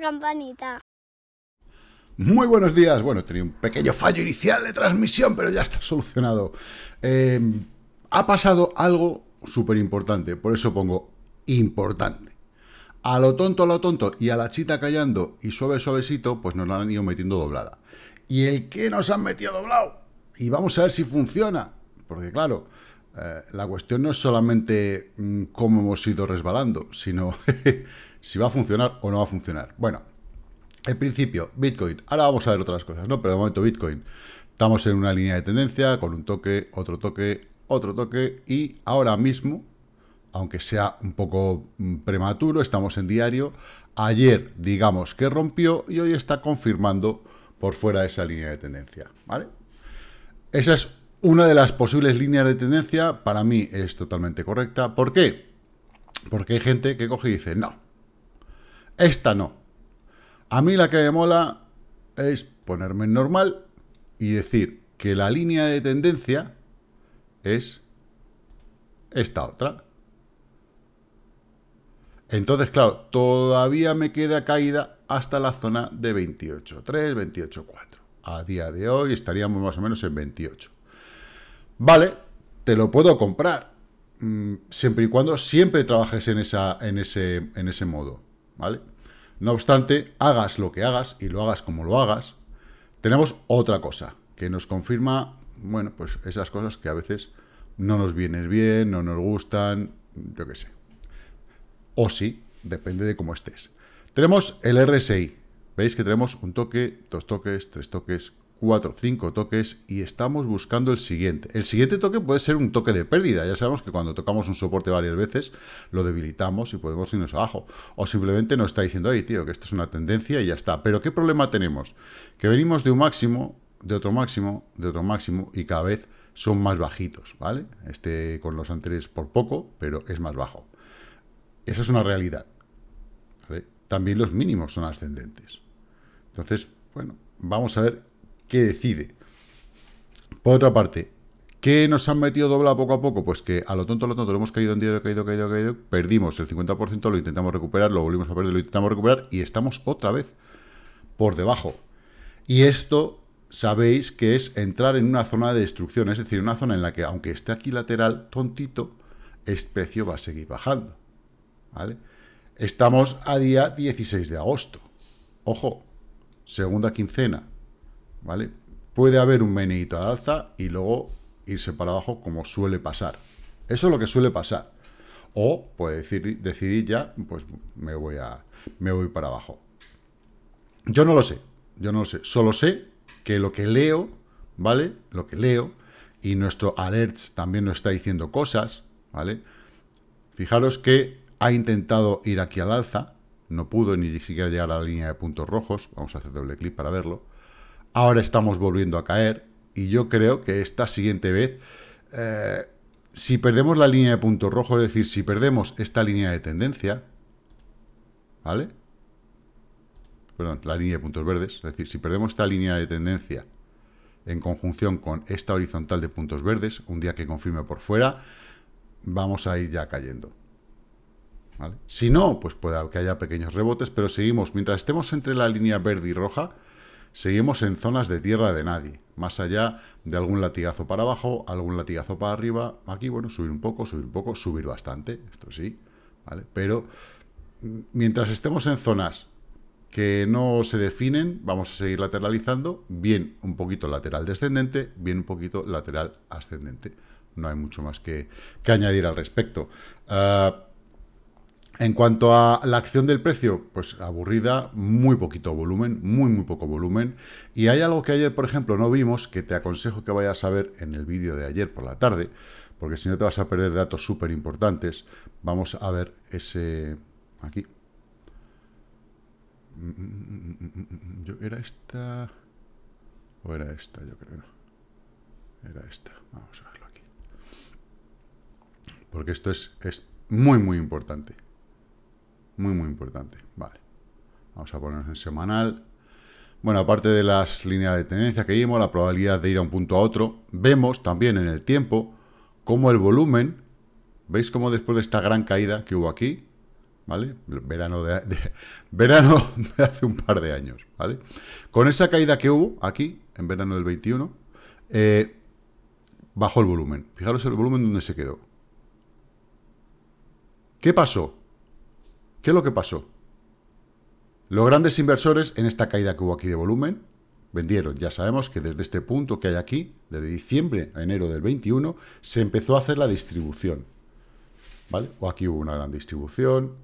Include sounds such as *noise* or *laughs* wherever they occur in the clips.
campanita. Muy buenos días. Bueno, tenía un pequeño fallo inicial de transmisión, pero ya está solucionado. Eh, ha pasado algo súper importante, por eso pongo importante. A lo tonto, a lo tonto y a la chita callando y suave, suavecito, pues nos la han ido metiendo doblada. ¿Y el qué nos han metido doblado? Y vamos a ver si funciona. Porque claro, eh, la cuestión no es solamente mm, cómo hemos ido resbalando, sino... *laughs* si va a funcionar o no va a funcionar. Bueno, en principio, Bitcoin. Ahora vamos a ver otras cosas, ¿no? Pero de momento, Bitcoin. Estamos en una línea de tendencia con un toque, otro toque, otro toque. Y ahora mismo, aunque sea un poco mm, prematuro, estamos en diario. Ayer, digamos que rompió y hoy está confirmando por fuera de esa línea de tendencia, ¿vale? Esa es una de las posibles líneas de tendencia. Para mí es totalmente correcta. ¿Por qué? Porque hay gente que coge y dice, no, esta no. A mí la que me mola es ponerme en normal y decir que la línea de tendencia es esta otra. Entonces, claro, todavía me queda caída hasta la zona de 28.3, 28.4. A día de hoy estaríamos más o menos en 28. Vale, te lo puedo comprar, mm, siempre y cuando siempre trabajes en, esa, en, ese, en ese modo. ¿vale? No obstante, hagas lo que hagas y lo hagas como lo hagas, tenemos otra cosa que nos confirma, bueno, pues esas cosas que a veces no nos vienen bien, no nos gustan, yo qué sé. O sí, depende de cómo estés. Tenemos el RSI. Veis que tenemos un toque, dos toques, tres toques, 4, cinco toques y estamos buscando el siguiente. El siguiente toque puede ser un toque de pérdida. Ya sabemos que cuando tocamos un soporte varias veces, lo debilitamos y podemos irnos abajo. O simplemente nos está diciendo, ahí tío, que esto es una tendencia y ya está. Pero ¿qué problema tenemos? Que venimos de un máximo, de otro máximo, de otro máximo y cada vez son más bajitos, ¿vale? Este con los anteriores por poco, pero es más bajo. Esa es una realidad. También los mínimos son ascendentes. Entonces, bueno, vamos a ver que decide. Por otra parte, ¿qué nos han metido dobla poco a poco? Pues que a lo tonto, a lo tonto, lo hemos caído en día, caído, caído, caído, perdimos el 50%, lo intentamos recuperar, lo volvimos a perder, lo intentamos recuperar y estamos otra vez por debajo. Y esto sabéis que es entrar en una zona de destrucción, es decir, una zona en la que aunque esté aquí lateral tontito, el precio va a seguir bajando. Estamos a día 16 de agosto. Ojo, segunda quincena, ¿vale? Puede haber un meneito al alza y luego irse para abajo como suele pasar. Eso es lo que suele pasar. O puede decir, decidir ya, pues me voy, a, me voy para abajo. Yo no lo sé, yo no lo sé. Solo sé que lo que leo, ¿vale? Lo que leo, y nuestro alerts también nos está diciendo cosas, ¿vale? Fijaros que ha intentado ir aquí al alza, no pudo ni siquiera llegar a la línea de puntos rojos, vamos a hacer doble clic para verlo, Ahora estamos volviendo a caer y yo creo que esta siguiente vez, eh, si perdemos la línea de puntos rojos, es decir, si perdemos esta línea de tendencia, ¿vale? Perdón, la línea de puntos verdes, es decir, si perdemos esta línea de tendencia en conjunción con esta horizontal de puntos verdes, un día que confirme por fuera, vamos a ir ya cayendo. Si no, pues puede que haya pequeños rebotes, pero seguimos. Mientras estemos entre la línea verde y roja, Seguimos en zonas de tierra de nadie, más allá de algún latigazo para abajo, algún latigazo para arriba. Aquí, bueno, subir un poco, subir un poco, subir bastante, esto sí, ¿vale? Pero mm, mientras estemos en zonas que no se definen, vamos a seguir lateralizando, bien un poquito lateral descendente, bien un poquito lateral ascendente. No hay mucho más que, añadir al respecto. Ah, en cuanto a la acción del precio, pues aburrida, muy poquito volumen, muy, muy poco volumen. Y hay algo que ayer, por ejemplo, no vimos, que te aconsejo que vayas a ver en el vídeo de ayer por la tarde, porque si no te vas a perder datos súper importantes. Vamos a ver ese... aquí. Yo, ¿Era esta? ¿O era esta? Yo creo que no. Era esta. Vamos a verlo aquí. Porque esto es, es muy, muy importante. Muy, muy importante. Vale. Vamos a ponernos en semanal. Bueno, aparte de las líneas de tendencia que vimos, la probabilidad de ir a un punto a otro, vemos también en el tiempo cómo el volumen, ¿veis cómo después de esta gran caída que hubo aquí? ¿Vale? Verano de, *laughs* verano de hace un par de años, ¿vale? Con esa caída que hubo aquí, en verano del 21, eh, bajó el volumen. Fijaros el volumen donde se quedó. ¿Qué pasó? ¿Qué es lo que pasó? Los grandes inversores en esta caída que hubo aquí de volumen vendieron. Ya sabemos que desde este punto que hay aquí, desde diciembre a enero del 21, se empezó a hacer la distribución. ¿Vale? O aquí hubo una gran distribución.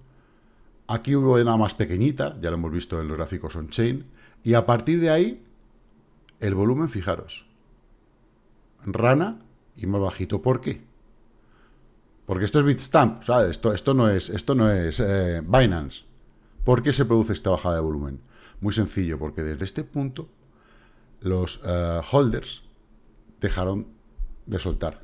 Aquí hubo una más pequeñita, ya lo hemos visto en los gráficos on-chain. Y a partir de ahí, el volumen, fijaros. Rana y más bajito. ¿Por qué? Porque esto es Bitstamp, ¿sabes? Esto, no es, esto no es eh, Binance. ¿Por qué se produce esta bajada de volumen? Muy sencillo, porque desde este punto los eh, holders dejaron de soltar.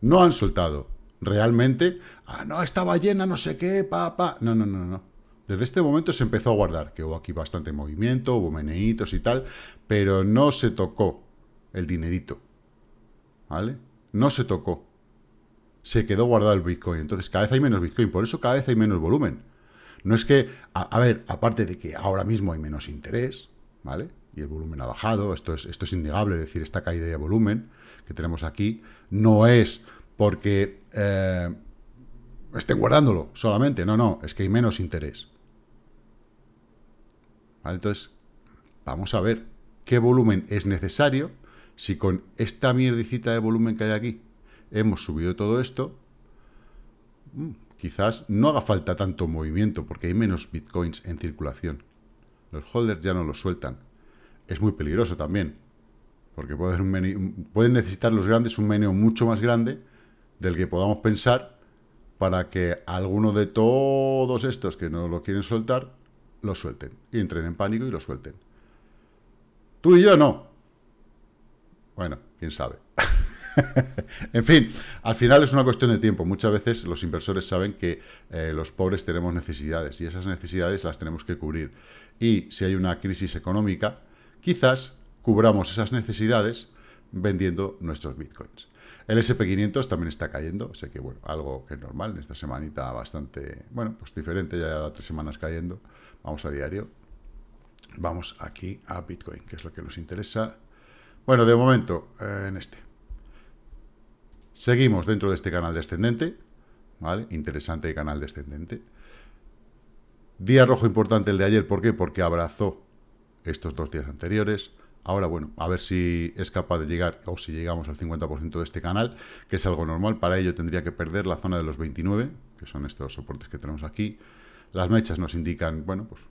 No han soltado. Realmente, ah, no, estaba llena, no sé qué, pa, pa. No, no, no, no. Desde este momento se empezó a guardar, que hubo aquí bastante movimiento, hubo meneitos y tal, pero no se tocó el dinerito. ¿Vale? No se tocó se quedó guardado el Bitcoin. Entonces cada vez hay menos Bitcoin, por eso cada vez hay menos volumen. No es que, a, ver, aparte de que ahora mismo hay menos interés, ¿vale? Y el volumen ha bajado, esto es, esto es innegable, es decir, esta caída de volumen que tenemos aquí no es porque esté eh, estén guardándolo solamente, no, no, es que hay menos interés. ¿Vale? Entonces, vamos a ver qué volumen es necesario si con esta mierdicita de volumen que hay aquí hemos subido todo esto, mm, quizás no haga falta tanto movimiento porque hay menos bitcoins en circulación. Los holders ya no los sueltan. Es muy peligroso también, porque pueden, necesitar los grandes un meneo mucho más grande del que podamos pensar para que alguno de todos estos que no lo quieren soltar, lo suelten. Y entren en pánico y lo suelten. Tú y yo no. Bueno, quién sabe. *laughs* *laughs* en fin, al final es una cuestión de tiempo. Muchas veces los inversores saben que eh, los pobres tenemos necesidades y esas necesidades las tenemos que cubrir. Y si hay una crisis económica, quizás cubramos esas necesidades vendiendo nuestros bitcoins. El SP500 también está cayendo, sé que bueno, algo que es normal, en esta semanita bastante, bueno, pues diferente, ya dado tres semanas cayendo, vamos a diario, vamos aquí a Bitcoin, que es lo que nos interesa. Bueno, de momento, eh, en este. Seguimos dentro de este canal descendente, ¿vale? Interesante canal descendente. Día rojo importante el de ayer, ¿por qué? Porque abrazó estos dos días anteriores. Ahora, bueno, a ver si es capaz de llegar o si llegamos al 50% de este canal, que es algo normal. Para ello tendría que perder la zona de los 29, que son estos soportes que tenemos aquí. Las mechas nos indican, bueno, pues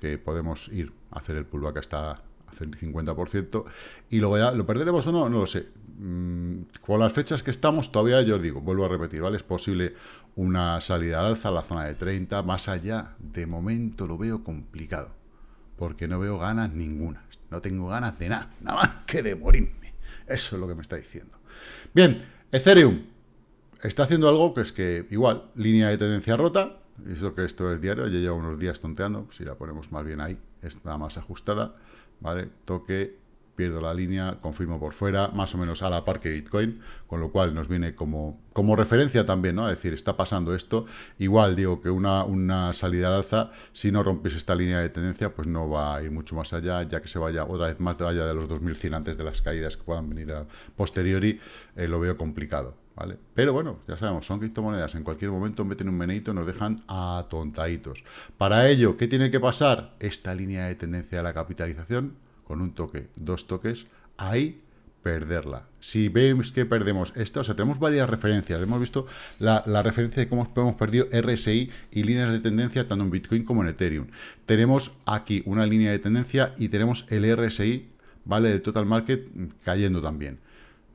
que podemos ir a hacer el pullback hasta el 50%. ¿Y luego ya, lo perderemos o no? No lo sé. Mm, con las fechas que estamos, todavía yo os digo, vuelvo a repetir, ¿vale? Es posible una salida al alza a la zona de 30, más allá, de momento lo veo complicado, porque no veo ganas ninguna, no tengo ganas de nada, nada más que de morirme, eso es lo que me está diciendo. Bien, Ethereum está haciendo algo que es que, igual, línea de tendencia rota, eso que esto es diario, Yo llevo unos días tonteando, si la ponemos más bien ahí, está más ajustada, ¿vale? Toque pierdo la línea, confirmo por fuera, más o menos a la par que Bitcoin, con lo cual nos viene como, como referencia también, ¿no? a decir, está pasando esto, igual digo que una, una salida al alza, si no rompes esta línea de tendencia, pues no va a ir mucho más allá, ya que se vaya otra vez más allá de los 2100 antes de las caídas que puedan venir a posteriori, eh, lo veo complicado. ¿Vale? Pero bueno, ya sabemos, son criptomonedas. En cualquier momento meten un meneito nos dejan atontaditos. Para ello, ¿qué tiene que pasar? Esta línea de tendencia de la capitalización con un toque, dos toques, ahí perderla. Si vemos que perdemos esto, o sea, tenemos varias referencias. Hemos visto la, referencia de cómo hemos perdido RSI y líneas de tendencia tanto en Bitcoin como en Ethereum. Tenemos aquí una línea de tendencia y tenemos el RSI, ¿vale? De Total Market mm, cayendo también.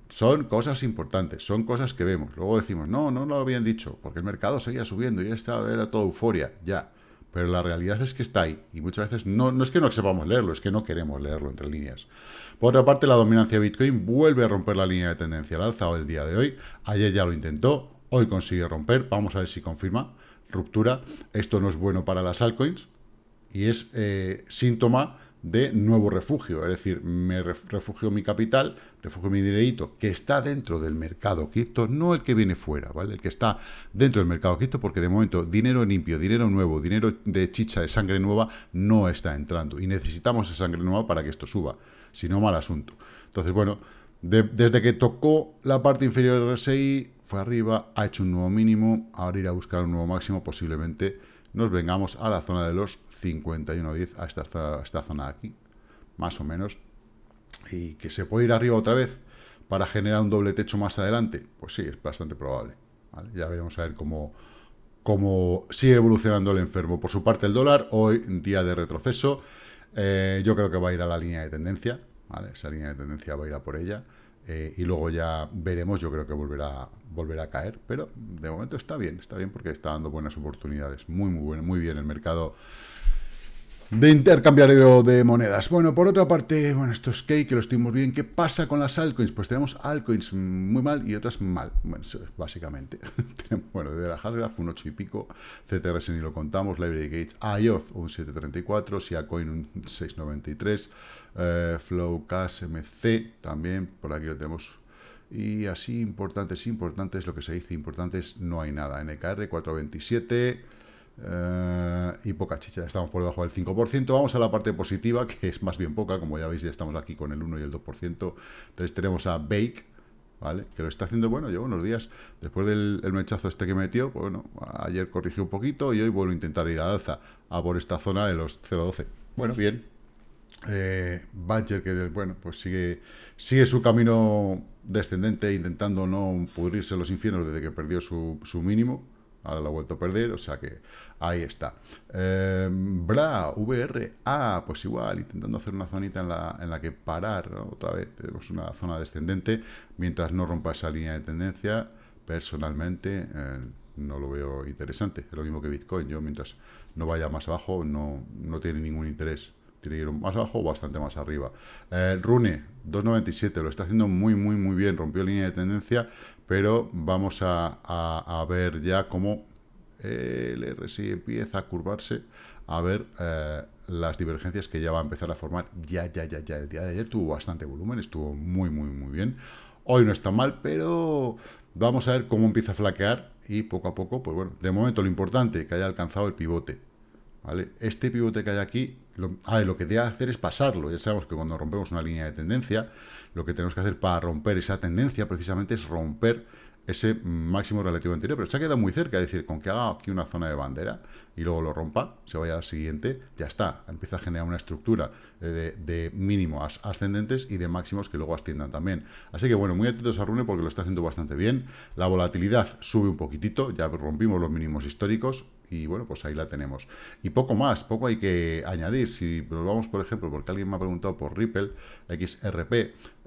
Son cosas importantes, son cosas que vemos. Luego decimos, no, no lo habían dicho, porque el mercado seguía subiendo y estaba, era toda euforia. Ya, pero la realidad es que está ahí. Y muchas veces no, no es que no sepamos leerlo, es que no queremos leerlo entre líneas. Por otra parte, la dominancia de Bitcoin vuelve a romper la línea de tendencia al alza hoy el día de hoy. Ayer ya lo intentó, hoy consigue romper. Vamos a ver si confirma ruptura. Esto no es bueno para las altcoins y es eh, síntoma de nuevo refugio, es decir, me refugio mi capital, refugio mi dinerito, que está dentro del mercado cripto, no el que viene fuera, ¿vale? El que está dentro del mercado cripto, porque de momento dinero limpio, dinero nuevo, dinero de chicha, de sangre nueva, no está entrando. Y necesitamos esa sangre nueva para que esto suba, si no, mal asunto. Entonces, bueno, desde que tocó la parte inferior del RSI, fue arriba, ha hecho un nuevo mínimo, ahora irá a buscar un nuevo máximo, posiblemente nos vengamos a la zona de los 51.10, a esta, zona esta zona aquí, más o menos, y que se puede ir arriba otra vez para generar un doble techo más adelante, pues sí, es bastante probable. Ya veremos a ver cómo, cómo sigue evolucionando el enfermo. Por su parte, el dólar, hoy día de retroceso, eh, yo creo que va a ir a la línea de tendencia, esa línea de tendencia va a ir a por ella. Eh, y luego ya veremos, yo creo que volverá, volverá a caer, pero de momento está bien, está bien porque está dando buenas oportunidades. Muy, muy bueno, muy bien el mercado de intercambiario de monedas. Bueno, por otra parte, bueno, esto es Key, que lo estuvimos bien. ¿Qué pasa con las altcoins? Pues tenemos altcoins muy mal y otras mal. Bueno, básicamente. *laughs* bueno, de la Hargraph un 8 y pico, CTRS ni lo contamos, Library Gates, IOTH un 7.34, Siacoin un 6.93, eh, Flowcast MC, también por aquí lo tenemos. Y así, importantes, importantes, lo que se dice, importantes, no hay nada. NKR 427 eh, y poca chicha, estamos por debajo del 5%. Vamos a la parte positiva, que es más bien poca, como ya veis, ya estamos aquí con el 1 y el 2%. Entonces tenemos a Bake, ¿vale? Que lo está haciendo, bueno, llevo unos días, después del mechazo este que metió, pues bueno, ayer corrigió un poquito y hoy vuelvo a intentar ir al alza, a por esta zona de los 0.12. Bueno, bien, eh, Badger, que bueno, pues sigue, sigue su camino descendente, intentando no pudrirse los infiernos desde que perdió su, su mínimo. Ahora lo ha vuelto a perder, o sea que ahí está. Eh, Bra, ah, pues igual, intentando hacer una zonita en la, en la que parar otra vez. Tenemos pues una zona descendente, mientras no rompa esa línea de tendencia, personalmente eh, no lo veo interesante. Es lo mismo que Bitcoin, yo mientras no vaya más abajo no, no tiene ningún interés ir más abajo o bastante más arriba. Eh, Rune, 2.97, lo está haciendo muy, muy, muy bien. Rompió línea de tendencia, pero vamos a, ver ya cómo eh, el RSI empieza a curvarse. A ver... Eh, las divergencias que ya va a empezar a formar ya, ya, ya, ya. El día de ayer tuvo bastante volumen, estuvo muy, muy, muy bien. Hoy no está mal, pero vamos a ver cómo empieza a flaquear y poco a poco, pues bueno, de momento lo importante, que haya alcanzado el pivote. Este pivote que hay aquí, ah, lo, que debe hacer es pasarlo. Ya sabemos que cuando rompemos una línea de tendencia, lo que tenemos que hacer para romper esa tendencia precisamente es romper ese máximo relativo anterior, pero se ha quedado muy cerca, es decir, con que haga aquí una zona de bandera y luego lo rompa, se vaya al siguiente, ya está, empieza a generar una estructura eh, de, de mínimos ascendentes y de máximos que luego asciendan también. Así que bueno, muy atentos a Rune porque lo está haciendo bastante bien, la volatilidad sube un poquitito, ya rompimos los mínimos históricos, y bueno, pues ahí la tenemos. Y poco más, poco hay que añadir. Si volvamos, por ejemplo, porque alguien me ha preguntado por Ripple, XRP,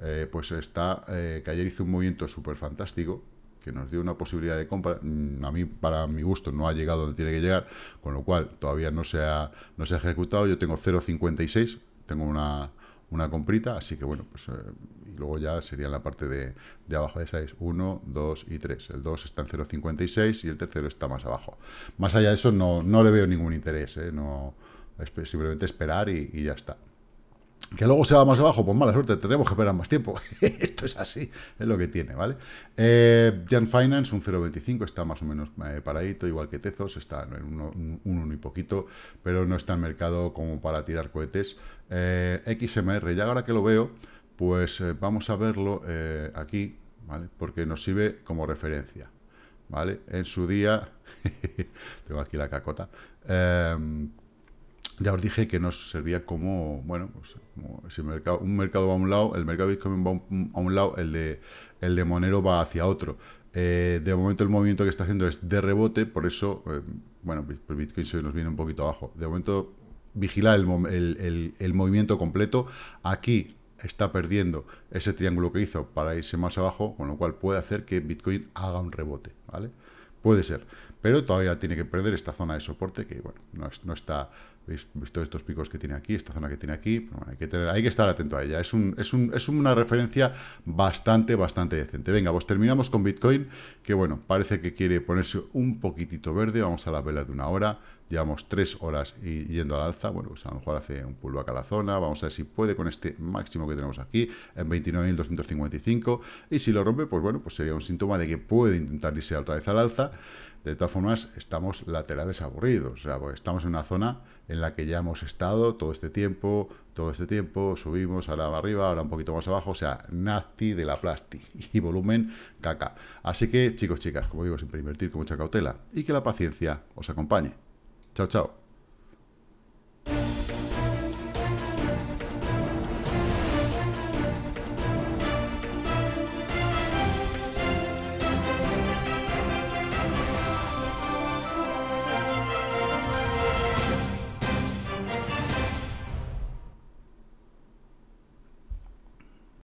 eh, pues está, eh, que ayer hizo un movimiento súper fantástico, que nos dio una posibilidad de compra. Mm, a mí, para mi gusto, no ha llegado donde tiene que llegar, con lo cual todavía no se no se ha ejecutado. Yo tengo 0.56, tengo una una comprita, así que bueno, pues eh, y luego ya sería en la parte de, abajo de esa 1, 2 y 3. El 2 está en 0,56 y el tercero está más abajo. Más allá de eso no, le veo ningún interés, ¿eh? no, simplemente esperar y ya está. Que luego se va más abajo, pues mala suerte, tenemos que esperar más tiempo. *laughs* Esto es así, es lo que tiene, ¿vale? Eh, Jan Finance, un 0,25, está más o menos eh, paradito, igual que Tezos, está en uno, un 1 y poquito, pero no está en mercado como para tirar cohetes. Eh, XMR, ya ahora que lo veo, pues vamos a verlo aquí, ¿vale? Porque nos sirve como referencia, ¿vale? En su día, *laughs* tengo aquí la cacota, ya os dije que nos servía como, bueno, pues, si mercado, un mercado va a un lado, el mercado Bitcoin va a un lado, el de, el de Monero va hacia otro. Eh, de momento el movimiento que está haciendo es de rebote, por eso, eh, bueno, pues, pues Bitcoin se nos viene un poquito abajo. De momento, vigilar el, el, movimiento completo. Aquí está perdiendo ese triángulo que hizo para irse más abajo, con lo cual puede hacer que Bitcoin haga un rebote, ¿vale? Puede ser, pero todavía tiene que perder esta zona de soporte que, bueno, no, no está ¿Veis, visto estos picos que tiene aquí, esta zona que tiene aquí? Pues hay, que tener, hay que estar atento a ella. Es, un, es, un, es una referencia bastante, bastante decente. Venga, pues terminamos con Bitcoin, que bueno, parece que quiere ponerse un poquitito verde. Vamos a la vela de una hora. Llevamos tres horas y, yendo al alza. Bueno, pues a lo mejor hace un pullback a la zona. Vamos a ver si puede con este máximo que tenemos aquí, en 29.255. Y si lo rompe, pues bueno, pues sería un síntoma de que puede intentar irse otra vez al alza. De todas formas, estamos laterales aburridos, o sea, porque estamos en una zona en la que ya hemos estado todo este tiempo, todo este tiempo, subimos ahora arriba, ahora un poquito más abajo, o sea, nazi de la plasti *laughs* y volumen caca. Así que, chicos, chicas, como digo, siempre invertir con mucha cautela y que la paciencia os acompañe. Chao, chao.